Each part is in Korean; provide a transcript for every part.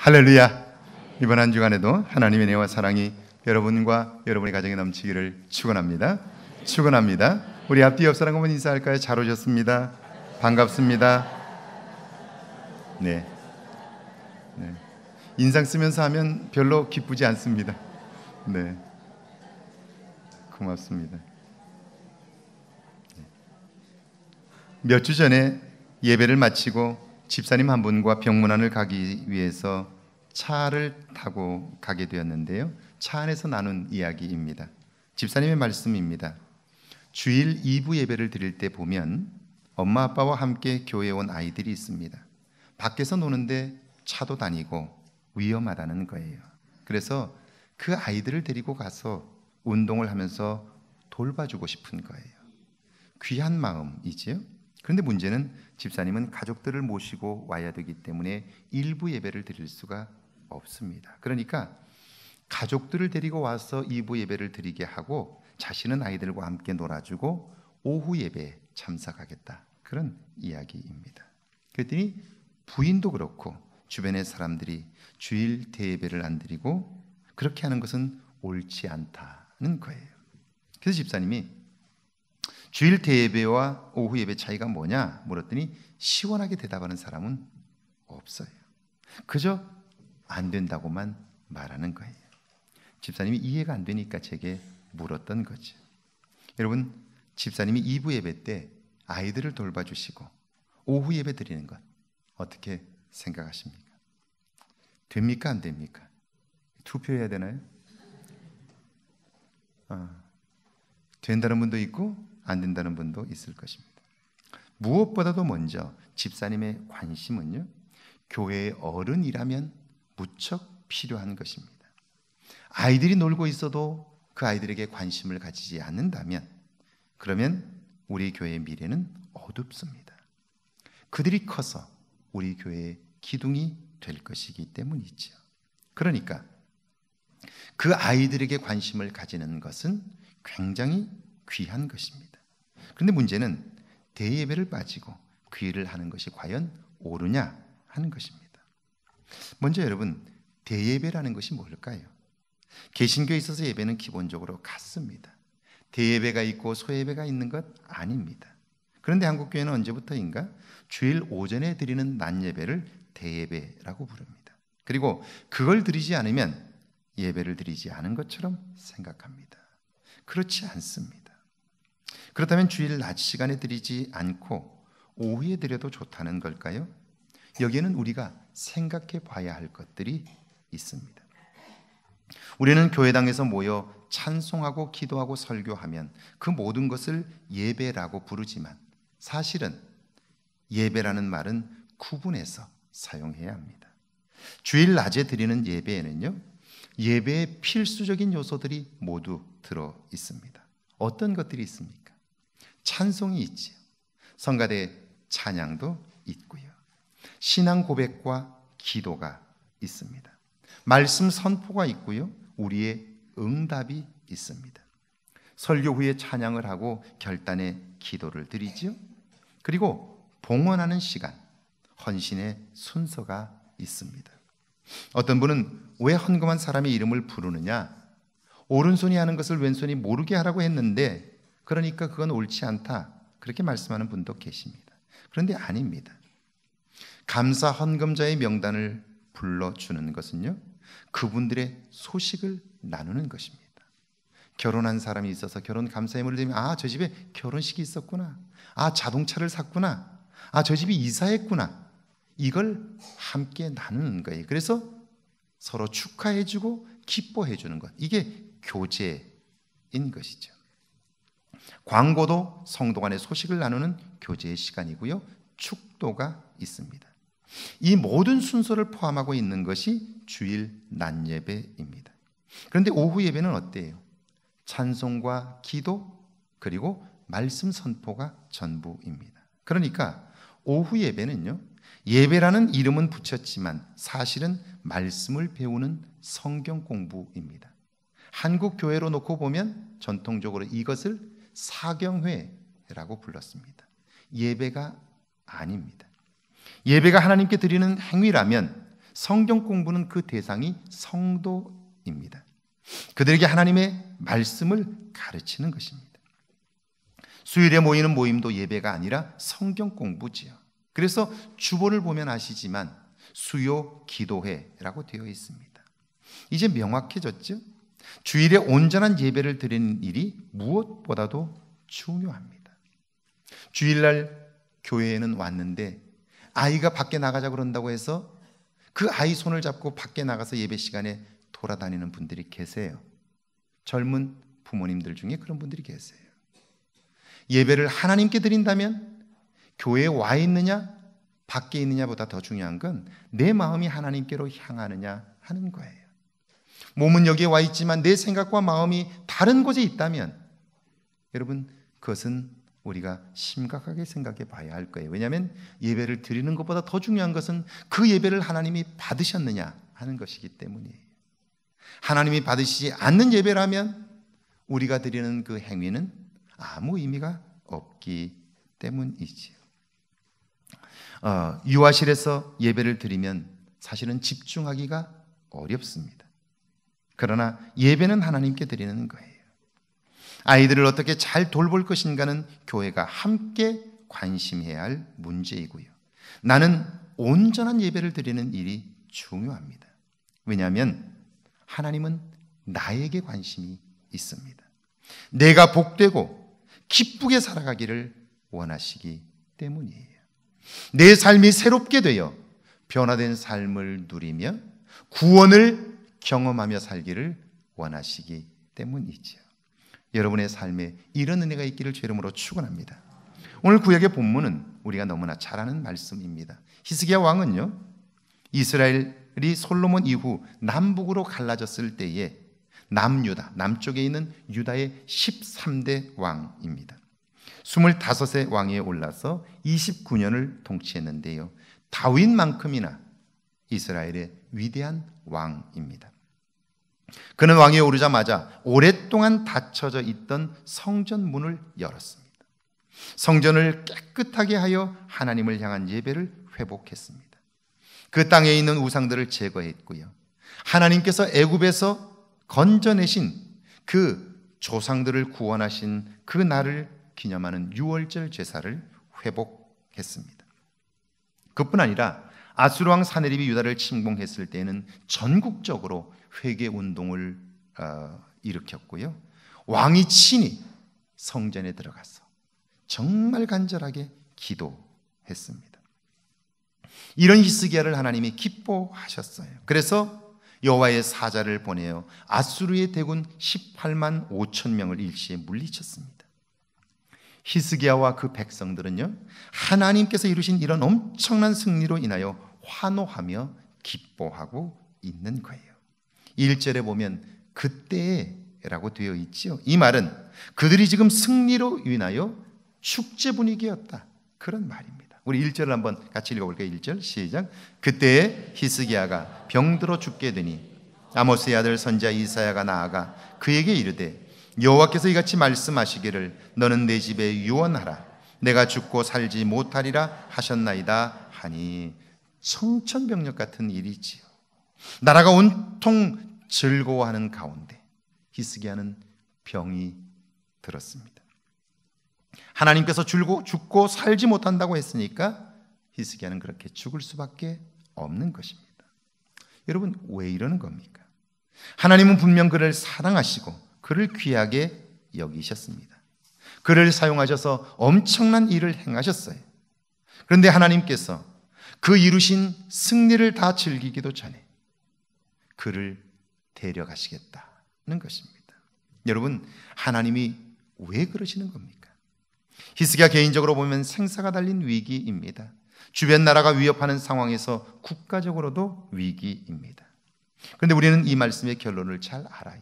할렐루야. 이번 한 주간에도 하나님의 은혜와 사랑이 여러분과 여러분의 가정에 넘치기를 축원합니다. 축원합니다. 우리 앞뒤 옆 사람과 한번 인사할까요? 잘 오셨습니다. 반갑습니다. 네. 네. 인상 쓰면서 하면 별로 기쁘지 않습니다. 네. 고맙습니다. 네. 몇주 전에 예배를 마치고 집사님 한 분과 병문안을 가기 위해서 차를 타고 가게 되었는데요. 차 안에서 나눈 이야기입니다. 집사님의 말씀입니다. 주일 2부 예배를 드릴 때 보면 엄마 아빠와 함께 교회 에온 아이들이 있습니다. 밖에서 노는데 차도 다니고 위험하다는 거예요. 그래서 그 아이들을 데리고 가서 운동을 하면서 돌봐주고 싶은 거예요. 귀한 마음이지요. 그런데 문제는 집사님은 가족들을 모시고 와야 되기 때문에 일부 예배를 드릴 수가 없습니다. 그러니까 가족들을 데리고 와서 일부 예배를 드리게 하고 자신은 아이들과 함께 놀아주고 오후 예배 참석하겠다. 그런 이야기입니다. 그랬더니 부인도 그렇고 주변의 사람들이 주일 대예배를 안 드리고 그렇게 하는 것은 옳지 않다는 거예요. 그래서 집사님이 주일 대 예배와 오후 예배 차이가 뭐냐 물었더니 시원하게 대답하는 사람은 없어요. 그저 안 된다고만 말하는 거예요. 집사님이 이해가 안 되니까 제게 물었던 거죠. 여러분, 집사님이 2부 예배 때 아이들을 돌봐주시고 오후 예배 드리는 것 어떻게 생각하십니까? 됩니까 안 됩니까? 투표해야 되나요? 아, 된다는 분도 있고 안 된다는 분도 있을 것입니다. 무엇보다도 먼저 집사님의 관심은요, 교회의 어른이라면 무척 필요한 것입니다. 아이들이 놀고 있어도 그 아이들에게 관심을 가지지 않는다면, 그러면 우리 교회의 미래는 어둡습니다. 그들이 커서 우리 교회의 기둥이 될 것이기 때문이지 그러니까 그 아이들에게 관심을 가지는 것은 굉장히 귀한 것입니다. 그런데 문제는 대예배를 빠지고 귀 일을 하는 것이 과연 옳으냐 하는 것입니다. 먼저 여러분 대예배라는 것이 뭘까요? 개신교에 있어서 예배는 기본적으로 같습니다. 대예배가 있고 소예배가 있는 것 아닙니다. 그런데 한국 교회는 언제부터인가 주일 오전에 드리는 낮 예배를 대예배라고 부릅니다. 그리고 그걸 드리지 않으면 예배를 드리지 않은 것처럼 생각합니다. 그렇지 않습니다. 그렇다면 주일 낮 시간에 드리지 않고 오후에 드려도 좋다는 걸까요? 여기에는 우리가 생각해 봐야 할 것들이 있습니다. 우리는 교회당에서 모여 찬송하고 기도하고 설교하면 그 모든 것을 예배라고 부르지만 사실은 예배라는 말은 구분해서 사용해야 합니다. 주일 낮에 드리는 예배에는요, 예배의 필수적인 요소들이 모두 들어 있습니다. 어떤 것들이 있습니까? 찬송이 있지요. 성가대 찬양도 있고요. 신앙 고백과 기도가 있습니다. 말씀 선포가 있고요. 우리의 응답이 있습니다. 설교 후에 찬양을 하고 결단의 기도를 드리지요. 그리고 봉헌하는 시간, 헌신의 순서가 있습니다. 어떤 분은 왜 헌금한 사람의 이름을 부르느냐 오른손이 하는 것을 왼손이 모르게 하라고 했는데 그러니까 그건 옳지 않다. 그렇게 말씀하는 분도 계십니다. 그런데 아닙니다. 감사 헌금자의 명단을 불러주는 것은요, 그분들의 소식을 나누는 것입니다. 결혼한 사람이 있어서 결혼 감사의물을 드리면, 아, 저 집에 결혼식이 있었구나. 아, 자동차를 샀구나. 아, 저 집이 이사했구나. 이걸 함께 나누는 거예요. 그래서 서로 축하해주고 기뻐해주는 것. 이게 교제인 것이죠. 광고도 성도 간의 소식을 나누는 교제의 시간이고요. 축도가 있습니다. 이 모든 순서를 포함하고 있는 것이 주일 난 예배입니다. 그런데 오후 예배는 어때요? 찬송과 기도 그리고 말씀 선포가 전부입니다. 그러니까 오후 예배는요. 예배라는 이름은 붙였지만 사실은 말씀을 배우는 성경 공부입니다. 한국 교회로 놓고 보면 전통적으로 이것을 사경회라고 불렀습니다. 예배가 아닙니다. 예배가 하나님께 드리는 행위라면 성경 공부는 그 대상이 성도입니다. 그들에게 하나님의 말씀을 가르치는 것입니다. 수일에 요 모이는 모임도 예배가 아니라 성경 공부지요. 그래서 주보를 보면 아시지만 수요 기도회라고 되어 있습니다. 이제 명확해졌죠? 주일에 온전한 예배를 드리는 일이 무엇보다도 중요합니다. 주일날 교회에는 왔는데 아이가 밖에 나가자 그런다고 해서 그 아이 손을 잡고 밖에 나가서 예배 시간에 돌아다니는 분들이 계세요. 젊은 부모님들 중에 그런 분들이 계세요. 예배를 하나님께 드린다면 교회에 와 있느냐 밖에 있느냐보다 더 중요한 건 내 마음이 하나님께로 향하느냐 하는 거예요. 몸은 여기에 와 있지만 내 생각과 마음이 다른 곳에 있다면 여러분 그것은 우리가 심각하게 생각해 봐야 할 거예요. 왜냐하면 예배를 드리는 것보다 더 중요한 것은 그 예배를 하나님이 받으셨느냐 하는 것이기 때문이에요. 하나님이 받으시지 않는 예배라면 우리가 드리는 그 행위는 아무 의미가 없기 때문이지요. 어, 유아실에서 예배를 드리면 사실은 집중하기가 어렵습니다. 그러나 예배는 하나님께 드리는 거예요. 아이들을 어떻게 잘 돌볼 것인가는 교회가 함께 관심해야 할 문제이고요. 나는 온전한 예배를 드리는 일이 중요합니다. 왜냐하면 하나님은 나에게 관심이 있습니다. 내가 복되고 기쁘게 살아가기를 원하시기 때문이에요. 내 삶이 새롭게 되어 변화된 삶을 누리며 구원을 경험하며 살기를 원하시기 때문이지요. 여러분의 삶에 이런 은혜가 있기를 죄름으로 축원합니다. 오늘 구약의 본문은 우리가 너무나 잘 아는 말씀입니다. 히스기야 왕은요. 이스라엘이 솔로몬 이후 남북으로 갈라졌을 때에 남유다, 남쪽에 있는 유다의 13대 왕입니다. 25세 왕위에 올라서 29년을 통치했는데요. 다윗만큼이나 이스라엘의 위대한 왕입니다. 그는 왕위에 오르자마자 오랫동안 닫혀져 있던 성전 문을 열었습니다. 성전을 깨끗하게 하여 하나님을 향한 예배를 회복했습니다. 그 땅에 있는 우상들을 제거했고요. 하나님께서 애굽에서 건져내신 그 조상들을 구원하신 그 날을 기념하는 6월절 제사를 회복했습니다. 그뿐 아니라 아수르 왕사내립이 유다를 침공했을 때는 전국적으로 회개 운동을 어, 일으켰고요. 왕이 친히 성전에 들어가서 정말 간절하게 기도했습니다. 이런 히스기야를 하나님이 기뻐하셨어요. 그래서 여호와의 사자를 보내어 아수르의 대군 18만 5천 명을 일시에 물리쳤습니다. 히스기야와 그 백성들은요 하나님께서 이루신 이런 엄청난 승리로 인하여 환호하며 기뻐하고 있는 거예요. 1절에 보면 그때라고 되어 있지이 말은 그들이 지금 승리로 인하여 축제 분위기였다. 그런 말입니다. 우리 1절을 한번 같이 읽어볼까요? 1절 시작. 그때 히스기야가 병들어 죽게 되니 아모스의 아들 선자 이사야가 나아가 그에게 이르되 여호와께서 이같이 말씀하시기를 너는 내 집에 유언하라 내가 죽고 살지 못하리라 하셨나이다 하니 청천벽력 같은 일이지요. 나라가 온통 즐거워하는 가운데 히스기야는 병이 들었습니다. 하나님께서 줄고 죽고 살지 못한다고 했으니까 히스기야는 그렇게 죽을 수밖에 없는 것입니다. 여러분 왜 이러는 겁니까? 하나님은 분명 그를 사랑하시고 그를 귀하게 여기셨습니다. 그를 사용하셔서 엄청난 일을 행하셨어요. 그런데 하나님께서 그 이루신 승리를 다 즐기기도 전에 그를 데려가시겠다는 것입니다. 여러분, 하나님이 왜 그러시는 겁니까? 히스기야 개인적으로 보면 생사가 달린 위기입니다. 주변 나라가 위협하는 상황에서 국가적으로도 위기입니다. 그런데 우리는 이 말씀의 결론을 잘 알아요.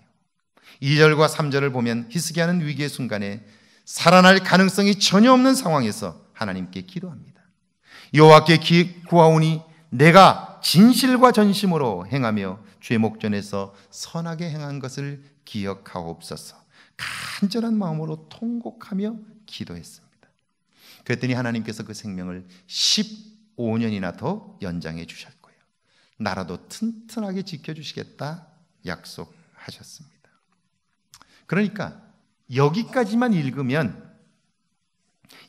2절과 3절을 보면 히스기야는 위기의 순간에 살아날 가능성이 전혀 없는 상황에서 하나님께 기도합니다. 여호와께 구하오니 내가 진실과 전심으로 행하며 죄 목전에서 선하게 행한 것을 기억하옵소서. 간절한 마음으로 통곡하며 기도했습니다. 그랬더니 하나님께서 그 생명을 15년이나 더 연장해 주셨고요. 나라도 튼튼하게 지켜주시겠다 약속하셨습니다. 그러니까 여기까지만 읽으면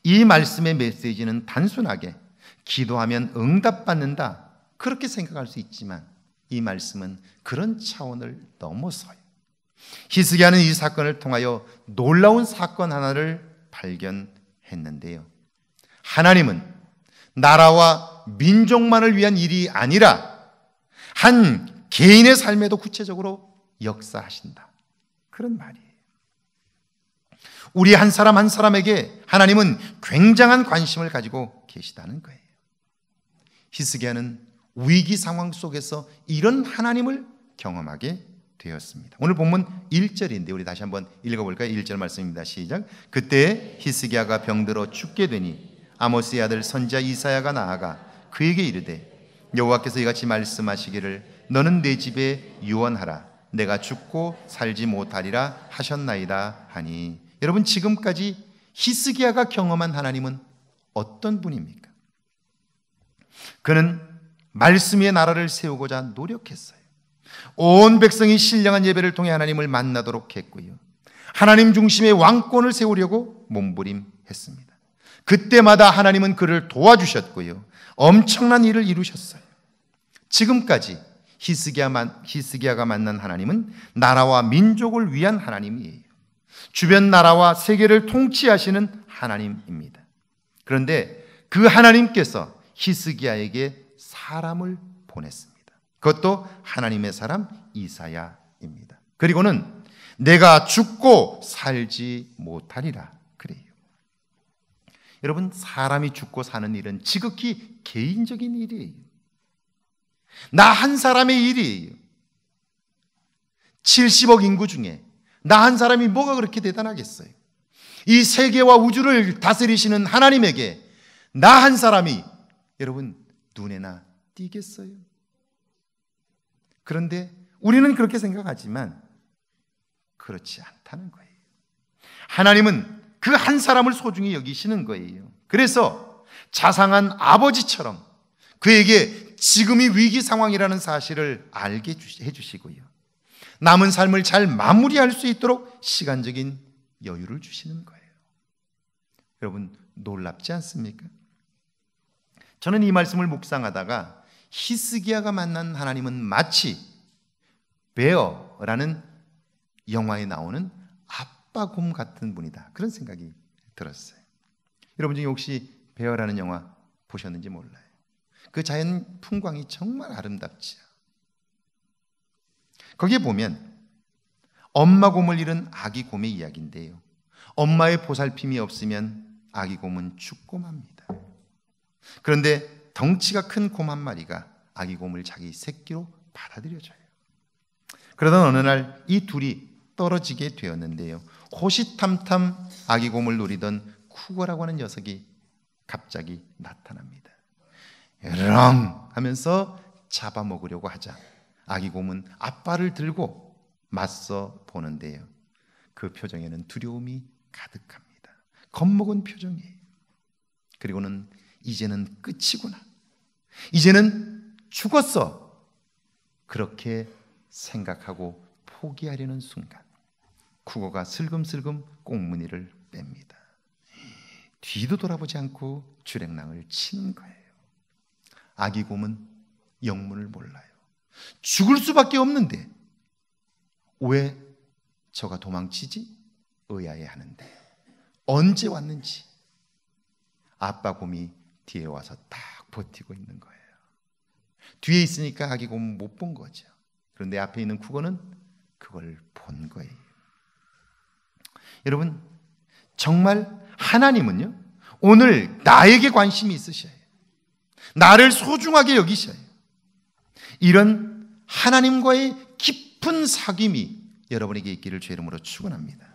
이 말씀의 메시지는 단순하게 기도하면 응답받는다. 그렇게 생각할 수 있지만 이 말씀은 그런 차원을 넘어서요. 히스기야는 이 사건을 통하여 놀라운 사건 하나를 발견했는데요. 하나님은 나라와 민족만을 위한 일이 아니라 한 개인의 삶에도 구체적으로 역사하신다. 그런 말이에요. 우리 한 사람 한 사람에게 하나님은 굉장한 관심을 가지고 계시다는 거예요. 히스기야는 위기 상황 속에서 이런 하나님을 경험하게 되었습니다. 오늘 본문 1절인데 우리 다시 한번 읽어 볼까요? 1절 말씀입니다. 시작. 그때 히스기야가 병들어 죽게 되니 아모스의 아들 선지자 이사야가 나아가 그에게 이르되 여호와께서 이같이 말씀하시기를 너는 내 집에 유언하라 내가 죽고 살지 못하리라 하셨나이다 하니 여러분 지금까지 히스기야가 경험한 하나님은 어떤 분입니까? 그는 말씀의 나라를 세우고자 노력했어요. 온 백성이 신령한 예배를 통해 하나님을 만나도록 했고요. 하나님 중심의 왕권을 세우려고 몸부림했습니다. 그때마다 하나님은 그를 도와주셨고요. 엄청난 일을 이루셨어요. 지금까지 히스기야가 만난 하나님은 나라와 민족을 위한 하나님이에요. 주변 나라와 세계를 통치하시는 하나님입니다. 그런데 그 하나님께서 히스기야에게 사람을 보냈습니다. 그것도 하나님의 사람 이사야입니다. 그리고는 내가 죽고 살지 못하리라 그래요. 여러분 사람이 죽고 사는 일은 지극히 개인적인 일이에요. 나 한 사람의 일이에요. 70억 인구 중에 나 한 사람이 뭐가 그렇게 대단하겠어요? 이 세계와 우주를 다스리시는 하나님에게 나 한 사람이 여러분 눈에나 띄겠어요? 그런데 우리는 그렇게 생각하지만 그렇지 않다는 거예요. 하나님은 그 한 사람을 소중히 여기시는 거예요. 그래서 자상한 아버지처럼 그에게 지금이 위기 상황이라는 사실을 알게 해주시고요. 남은 삶을 잘 마무리할 수 있도록 시간적인 여유를 주시는 거예요. 여러분, 놀랍지 않습니까? 저는 이 말씀을 묵상하다가 히스기야가 만난 하나님은 마치 베어라는 영화에 나오는 아빠 곰 같은 분이다. 그런 생각이 들었어요. 여러분 중에 혹시 베어라는 영화 보셨는지 몰라요. 그 자연 풍광이 정말 아름답지요. 거기에 보면 엄마 곰을 잃은 아기 곰의 이야기인데요. 엄마의 보살핌이 없으면 아기 곰은 죽고 맙니다. 그런데 덩치가 큰 곰 한 마리가 아기 곰을 자기 새끼로 받아들여줘요. 그러던 어느 날 이 둘이 떨어지게 되었는데요. 호시탐탐 아기 곰을 노리던 쿠거라고 하는 녀석이 갑자기 나타납니다. 으렁 하면서 잡아먹으려고 하자 아기 곰은 앞발을 들고 맞서 보는데요. 그 표정에는 두려움이 가득합니다. 겁먹은 표정이에요. 그리고는 이제는 끝이구나. 이제는 죽었어. 그렇게 생각하고 포기하려는 순간 국어가 슬금슬금 꽁무니를 뺍니다. 뒤도 돌아보지 않고 주랭랑을 치는 거예요. 아기 곰은 영문을 몰라요. 죽을 수밖에 없는데 왜 저가 도망치지? 의아해 하는데 언제 왔는지 아빠 곰이 뒤에 와서 딱 버티고 있는 거예요. 뒤에 있으니까 아기 곰못본 거죠. 그런데 앞에 있는 국어는 그걸 본 거예요. 여러분, 정말 하나님은요, 오늘 나에게 관심이 있으셔요. 나를 소중하게 여기셔요. 이런 하나님과의 깊은 사귐이 여러분에게 있기를 죄 이름으로 축원합니다.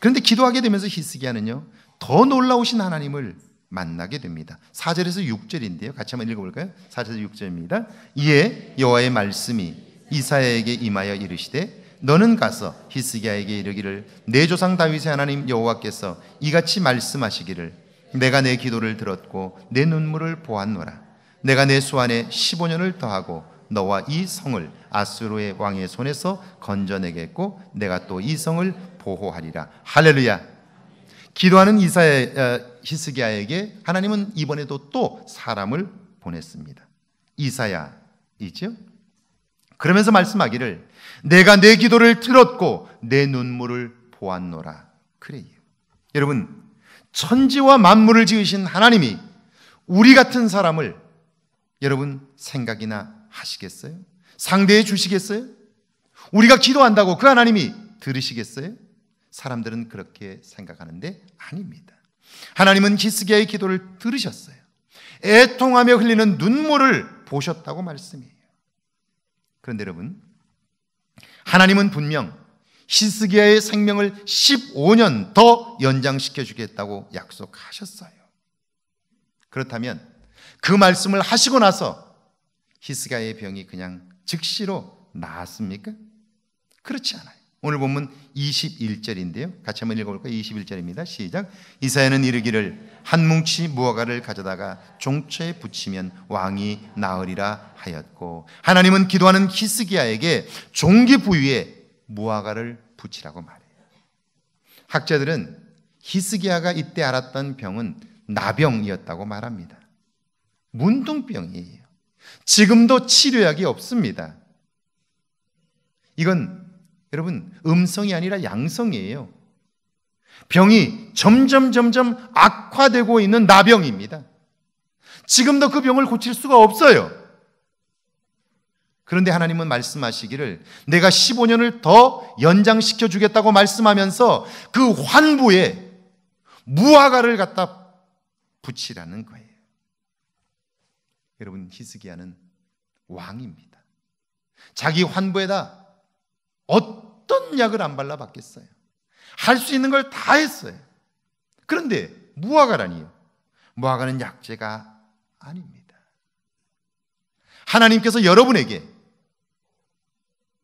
그런데 기도하게 되면서 히스기야는요, 더 놀라우신 하나님을 만나게 됩니다. 4절에서 6절인데요. 같이 한번 읽어볼까요? 4절에서 6절입니다. 이에 여호와의 말씀이 이사야에게 임하여 이르시되 너는 가서 히스기야에게 이르기를 내 조상 다윗의 하나님 여호와께서 이같이 말씀하시기를 내가 내 기도를 들었고 내 눈물을 보았노라 내가 내 수안에 15년을 더하고 너와 이 성을 아수르의 왕의 손에서 건져내겠고 내가 또 이 성을 보호하리라 할렐루야 기도하는 이사야 어, 히스기야에게 하나님은 이번에도 또 사람을 보냈습니다. 이사야이죠. 그러면서 말씀하기를 내가 내 기도를 들었고 내 눈물을 보았노라. 그래요. 여러분, 천지와 만물을 지으신 하나님이 우리 같은 사람을 여러분 생각이나 하시겠어요? 상대해 주시겠어요? 우리가 기도한다고 그 하나님이 들으시겠어요? 사람들은 그렇게 생각하는데 아닙니다. 하나님은 히스기야의 기도를 들으셨어요. 애통하며 흘리는 눈물을 보셨다고 말씀이에요. 그런데 여러분, 하나님은 분명 히스기야의 생명을 15년 더 연장시켜 주겠다고 약속하셨어요. 그렇다면 그 말씀을 하시고 나서 히스기야의 병이 그냥 즉시로 나았습니까? 그렇지 않아요. 오늘 보면 21절인데요. 같이 한번 읽어볼까요? 21절입니다. 시작. 이사야는 이르기를 한 뭉치 무화과를 가져다가 종처에 붙이면 왕이 나으리라 하였고 하나님은 기도하는 히스기야에게 종기 부위에 무화과를 붙이라고 말해요. 학자들은 히스기야가 이때 알았던 병은 나병이었다고 말합니다. 문둥병이에요. 지금도 치료약이 없습니다. 이건 여러분, 음성이 아니라 양성이에요. 병이 점점 점점 악화되고 있는 나병입니다. 지금도 그 병을 고칠 수가 없어요. 그런데 하나님은 말씀하시기를 내가 15년을 더 연장시켜 주겠다고 말씀하면서 그 환부에 무화과를 갖다 붙이라는 거예요. 여러분 히스기야는 왕입니다. 자기 환부에다 어떤 어떤 약을 안 발라봤겠어요. 할 수 있는 걸 다 했어요. 그런데 무화과라니요. 무화과는 약재가 아닙니다. 하나님께서 여러분에게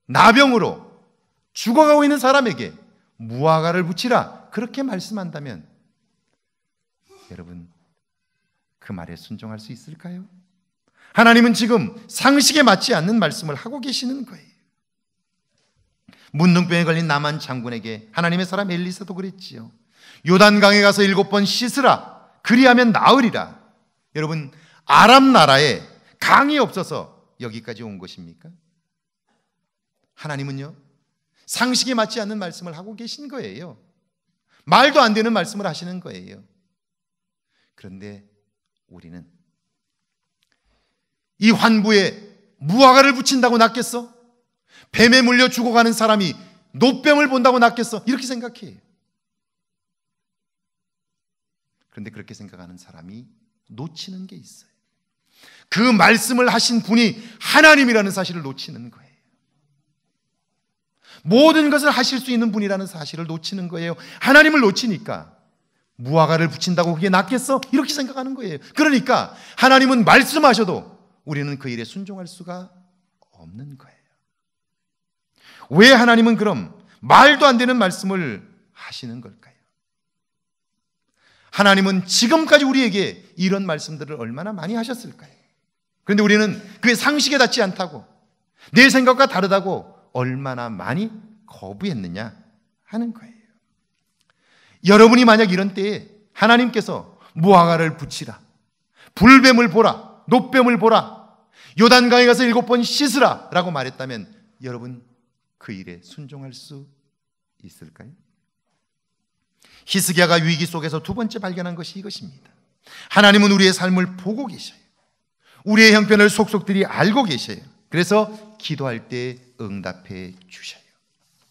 나병으로 죽어가고 있는 사람에게 무화과를 붙이라 그렇게 말씀한다면 여러분 그 말에 순종할 수 있을까요? 하나님은 지금 상식에 맞지 않는 말씀을 하고 계시는 거예요. 문둥병에 걸린 나만 장군에게 하나님의 사람 엘리사도 그랬지요. 요단강에 가서 일곱 번 씻으라. 그리하면 나으리라. 여러분, 아랍 나라에 강이 없어서 여기까지 온 것입니까? 하나님은요, 상식에 맞지 않는 말씀을 하고 계신 거예요. 말도 안 되는 말씀을 하시는 거예요. 그런데 우리는 이 환부에 무화과를 붙인다고 낫겠어? 뱀에 물려 죽어가는 사람이 노뱀을 본다고 낫겠어? 이렇게 생각해. 그런데 그렇게 생각하는 사람이 놓치는 게 있어요. 그 말씀을 하신 분이 하나님이라는 사실을 놓치는 거예요. 모든 것을 하실 수 있는 분이라는 사실을 놓치는 거예요. 하나님을 놓치니까 무화과를 붙인다고 그게 낫겠어? 이렇게 생각하는 거예요. 그러니까 하나님은 말씀하셔도 우리는 그 일에 순종할 수가 없는 거예요. 왜 하나님은 그럼 말도 안 되는 말씀을 하시는 걸까요? 하나님은 지금까지 우리에게 이런 말씀들을 얼마나 많이 하셨을까요? 그런데 우리는 그게 상식에 닿지 않다고 내 생각과 다르다고 얼마나 많이 거부했느냐 하는 거예요. 여러분이 만약 이런 때에 하나님께서 무화과를 붙이라, 불뱀을 보라, 노뱀을 보라, 요단강에 가서 일곱 번 씻으라 라고 말했다면 여러분 그 일에 순종할 수 있을까요? 히스기야가 위기 속에서 두 번째 발견한 것이 이것입니다. 하나님은 우리의 삶을 보고 계셔요. 우리의 형편을 속속들이 알고 계셔요. 그래서 기도할 때 응답해 주셔요.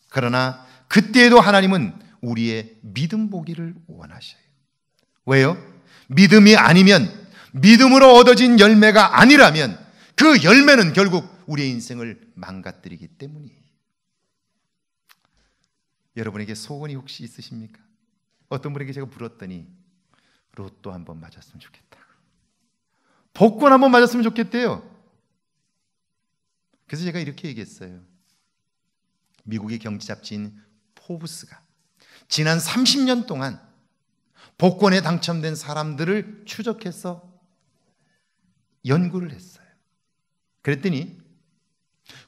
그러나 그때에도 하나님은 우리의 믿음 보기를 원하셔요. 왜요? 믿음이 아니면 믿음으로 얻어진 열매가 아니라면 그 열매는 결국 우리의 인생을 망가뜨리기 때문이에요. 여러분에게 소원이 혹시 있으십니까? 어떤 분에게 제가 물었더니 로또 한 번 맞았으면 좋겠다. 복권 한 번 맞았으면 좋겠대요. 그래서 제가 이렇게 얘기했어요. 미국의 경제 잡지인 포브스가 지난 30년 동안 복권에 당첨된 사람들을 추적해서 연구를 했어요. 그랬더니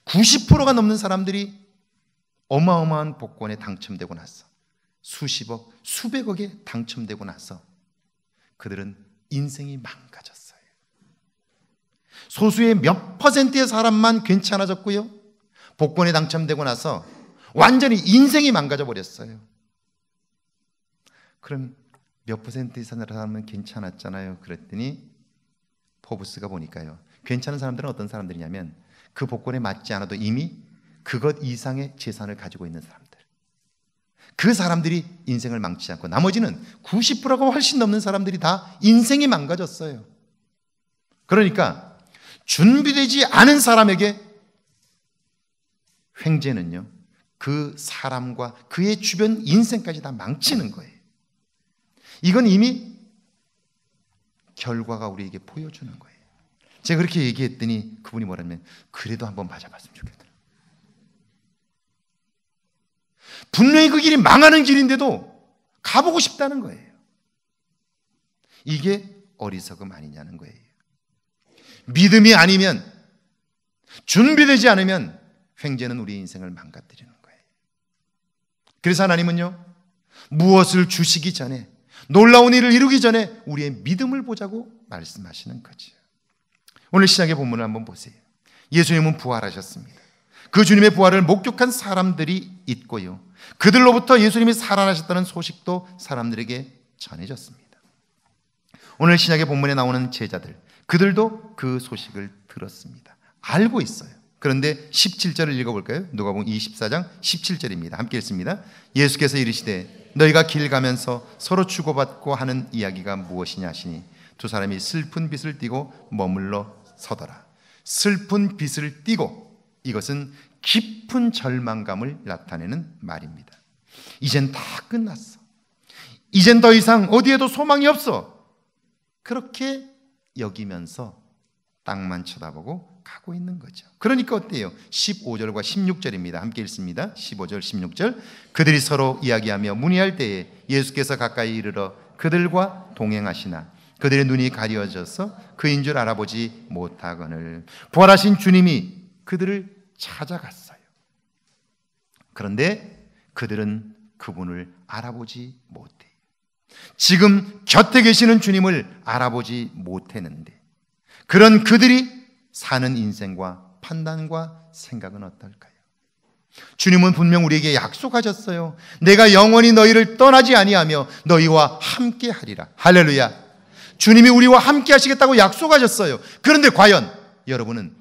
90%가 넘는 사람들이 어마어마한 복권에 당첨되고 나서 수십억, 수백억에 당첨되고 나서 그들은 인생이 망가졌어요. 소수의 몇 퍼센트의 사람만 괜찮아졌고요. 복권에 당첨되고 나서 완전히 인생이 망가져 버렸어요. 그럼 몇 퍼센트 이상 사람은 괜찮았잖아요. 그랬더니 포브스가 보니까요. 괜찮은 사람들은 어떤 사람들이냐면 그 복권에 맞지 않아도 이미 그것 이상의 재산을 가지고 있는 사람들. 그 사람들이 인생을 망치지 않고 나머지는 90%가 훨씬 넘는 사람들이 다 인생이 망가졌어요. 그러니까 준비되지 않은 사람에게 횡재는요. 그 사람과 그의 주변 인생까지 다 망치는 거예요. 이건 이미 결과가 우리에게 보여주는 거예요. 제가 그렇게 얘기했더니 그분이 뭐라면 그래도 한번 맞아봤으면 좋겠다. 분명히 그 길이 망하는 길인데도 가보고 싶다는 거예요. 이게 어리석음 아니냐는 거예요. 믿음이 아니면 준비되지 않으면 횡재는 우리 인생을 망가뜨리는 거예요. 그래서 하나님은요, 무엇을 주시기 전에, 놀라운 일을 이루기 전에 우리의 믿음을 보자고 말씀하시는 거죠. 오늘 시작의 본문을 한번 보세요. 예수님은 부활하셨습니다. 그 주님의 부활을 목격한 사람들이 있고요. 그들로부터 예수님이 살아나셨다는 소식도 사람들에게 전해졌습니다. 오늘 신약의 본문에 나오는 제자들, 그들도 그 소식을 들었습니다. 알고 있어요. 그런데 17절을 읽어볼까요? 누가복음 24장 17절입니다. 함께 읽습니다. 예수께서 이르시되 너희가 길 가면서 서로 주고받고 하는 이야기가 무엇이냐 하시니 두 사람이 슬픈 빛을 띠고 머물러 서더라. 슬픈 빛을 띠고 이것은 깊은 절망감을 나타내는 말입니다. 이젠 다 끝났어. 이젠 더 이상 어디에도 소망이 없어. 그렇게 여기면서 땅만 쳐다보고 가고 있는 거죠. 그러니까 어때요? 15절과 16절입니다. 함께 읽습니다. 15절, 16절. 그들이 서로 이야기하며 문의할 때에 예수께서 가까이 이르러 그들과 동행하시나 그들의 눈이 가려져서 그인 줄 알아보지 못하거늘 부활하신 주님이 그들을 찾아갔어요. 그런데 그들은 그분을 알아보지 못해요. 지금 곁에 계시는 주님을 알아보지 못했는데 그런 그들이 사는 인생과 판단과 생각은 어떨까요? 주님은 분명 우리에게 약속하셨어요. 내가 영원히 너희를 떠나지 아니하며 너희와 함께 하리라. 할렐루야. 주님이 우리와 함께 하시겠다고 약속하셨어요. 그런데 과연 여러분은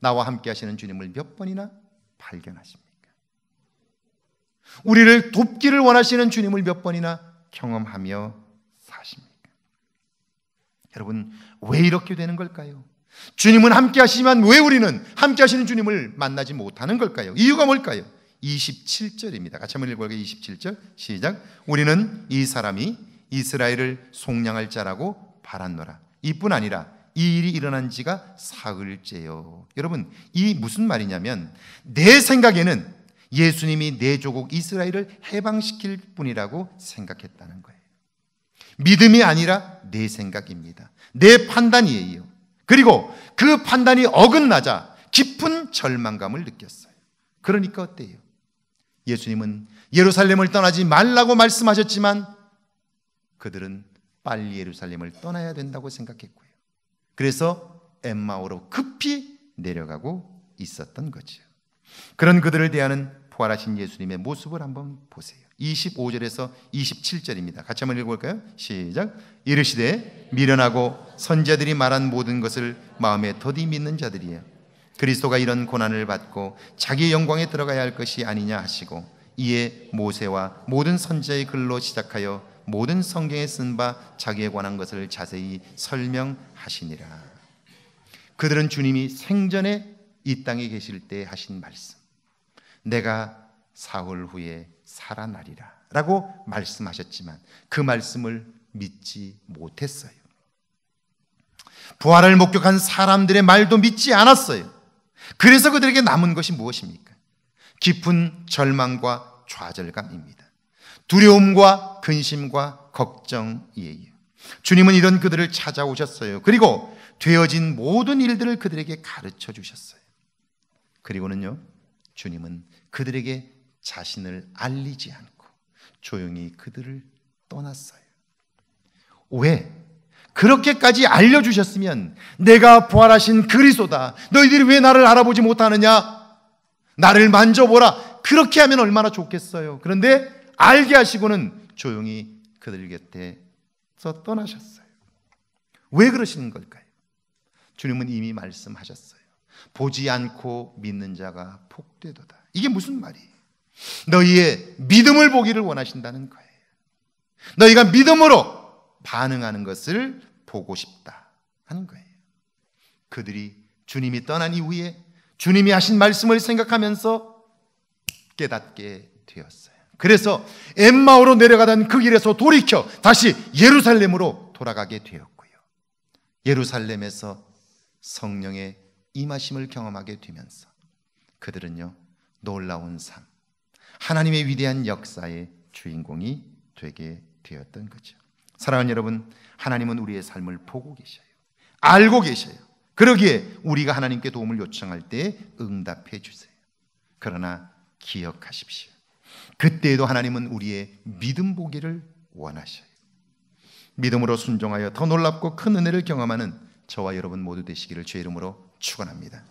나와 함께 하시는 주님을 몇 번이나 발견하십니까? 우리를 돕기를 원하시는 주님을 몇 번이나 경험하며 사십니까? 여러분, 왜 이렇게 되는 걸까요? 주님은 함께 하시지만 왜 우리는 함께 하시는 주님을 만나지 못하는 걸까요? 이유가 뭘까요? 27절입니다. 같이 한번 읽어볼게요. 27절 시작. 우리는 이 사람이 이스라엘을 속량할 자라고 바란노라. 이뿐 아니라 이 일이 일어난 지가 사흘째요. 여러분, 이 무슨 말이냐면 내 생각에는 예수님이 내 조국 이스라엘을 해방시킬 뿐이라고 생각했다는 거예요. 믿음이 아니라 내 생각입니다. 내 판단이에요. 그리고 그 판단이 어긋나자 깊은 절망감을 느꼈어요. 그러니까 어때요? 예수님은 예루살렘을 떠나지 말라고 말씀하셨지만 그들은 빨리 예루살렘을 떠나야 된다고 생각했고요. 그래서 엠마오로 급히 내려가고 있었던 거죠. 그런 그들을 대하는 부활하신 예수님의 모습을 한번 보세요. 25절에서 27절입니다. 같이 한번 읽어볼까요? 시작. 이르시되 미련하고 선자들이 말한 모든 것을 마음에 더디 믿는 자들이에 그리스도가 이런 고난을 받고 자기 영광에 들어가야 할 것이 아니냐 하시고 이에 모세와 모든 선자의 글로 시작하여 모든 성경에 쓴 바 자기에 관한 것을 자세히 설명하시니라. 그들은 주님이 생전에 이 땅에 계실 때 하신 말씀. 내가 사흘 후에 살아나리라. 라고 말씀하셨지만 그 말씀을 믿지 못했어요. 부활을 목격한 사람들의 말도 믿지 않았어요. 그래서 그들에게 남은 것이 무엇입니까? 깊은 절망과 좌절감입니다. 두려움과 근심과 걱정이에요. 주님은 이런 그들을 찾아오셨어요. 그리고 되어진 모든 일들을 그들에게 가르쳐 주셨어요. 그리고는요, 주님은 그들에게 자신을 알리지 않고 조용히 그들을 떠났어요. 왜? 그렇게까지 알려주셨으면 내가 부활하신 그리스도다. 너희들이 왜 나를 알아보지 못하느냐? 나를 만져보라. 그렇게 하면 얼마나 좋겠어요. 그런데 알게 하시고는 조용히 그들 곁에서 떠나셨어요. 왜 그러시는 걸까요? 주님은 이미 말씀하셨어요. 보지 않고 믿는 자가 복되도다. 이게 무슨 말이에요? 너희의 믿음을 보기를 원하신다는 거예요. 너희가 믿음으로 반응하는 것을 보고 싶다 하는 거예요. 그들이 주님이 떠난 이후에 주님이 하신 말씀을 생각하면서 깨닫게 되었어요. 그래서 엠마오로 내려가던 그 길에서 돌이켜 다시 예루살렘으로 돌아가게 되었고요. 예루살렘에서 성령의 임하심을 경험하게 되면서 그들은요, 놀라운 삶, 하나님의 위대한 역사의 주인공이 되게 되었던 거죠. 사랑하는 여러분, 하나님은 우리의 삶을 보고 계셔요. 알고 계셔요. 그러기에 우리가 하나님께 도움을 요청할 때 응답해 주세요. 그러나 기억하십시오. 그때에도 하나님은 우리의 믿음 보기를 원하셔요. 믿음으로 순종하여 더 놀랍고 큰 은혜를 경험하는 저와 여러분 모두 되시기를 주의 이름으로 축원합니다.